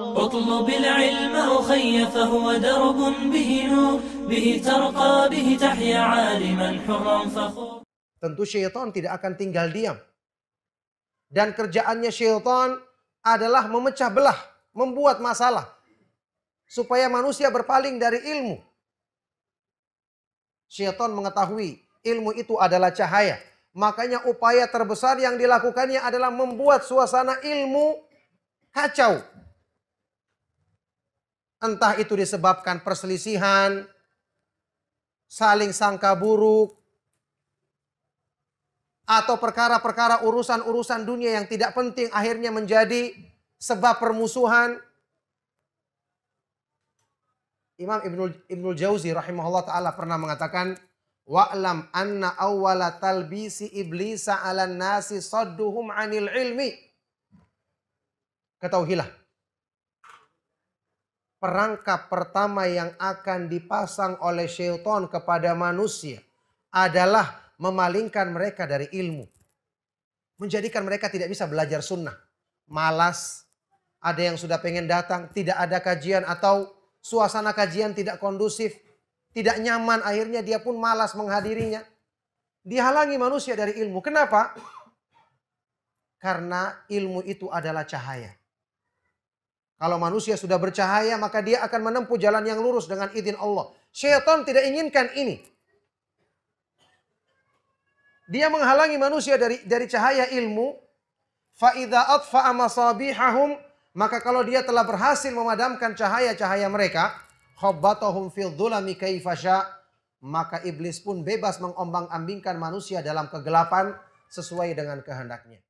اطلب العلم اخي فهو درب به نور به ترقى به تحيا عالما حرا فخور Tentu syaitan tidak akan tinggal diam. Dan kerjaannya syaitan adalah memecah belah, membuat masalah. Supaya manusia berpaling dari ilmu. Syaitan mengetahui ilmu itu adalah cahaya. Makanya upaya terbesar yang dilakukannya adalah membuat suasana ilmu kacau Entah itu disebabkan perselisihan, saling sangka buruk, atau perkara-perkara urusan-urusan dunia yang tidak penting akhirnya menjadi sebab permusuhan. Imam Ibnul, Ibnul Jauzi rahimahullah ta'ala pernah mengatakan, Wa'lam anna awwala talbisi iblisa ala nasi sadduhum anil ilmi. Ketahuilah, perangkap pertama yang akan dipasang oleh syaitan kepada manusia adalah memalingkan mereka dari ilmu. Menjadikan mereka tidak bisa belajar sunnah. Malas, ada yang sudah pengen datang, tidak ada kajian atau suasana kajian tidak kondusif, tidak nyaman, akhirnya dia pun malas menghadirinya. Dihalangi manusia dari ilmu. Kenapa? Karena ilmu itu adalah cahaya. Kalau manusia sudah bercahaya maka dia akan menempuh jalan yang lurus dengan izin Allah. Syaitan tidak inginkan ini. Dia menghalangi manusia dari dari cahaya ilmu. Maka kalau dia telah berhasil memadamkan cahaya-cahaya mereka. fil Maka iblis pun bebas mengombang-ambingkan manusia dalam kegelapan sesuai dengan kehendaknya.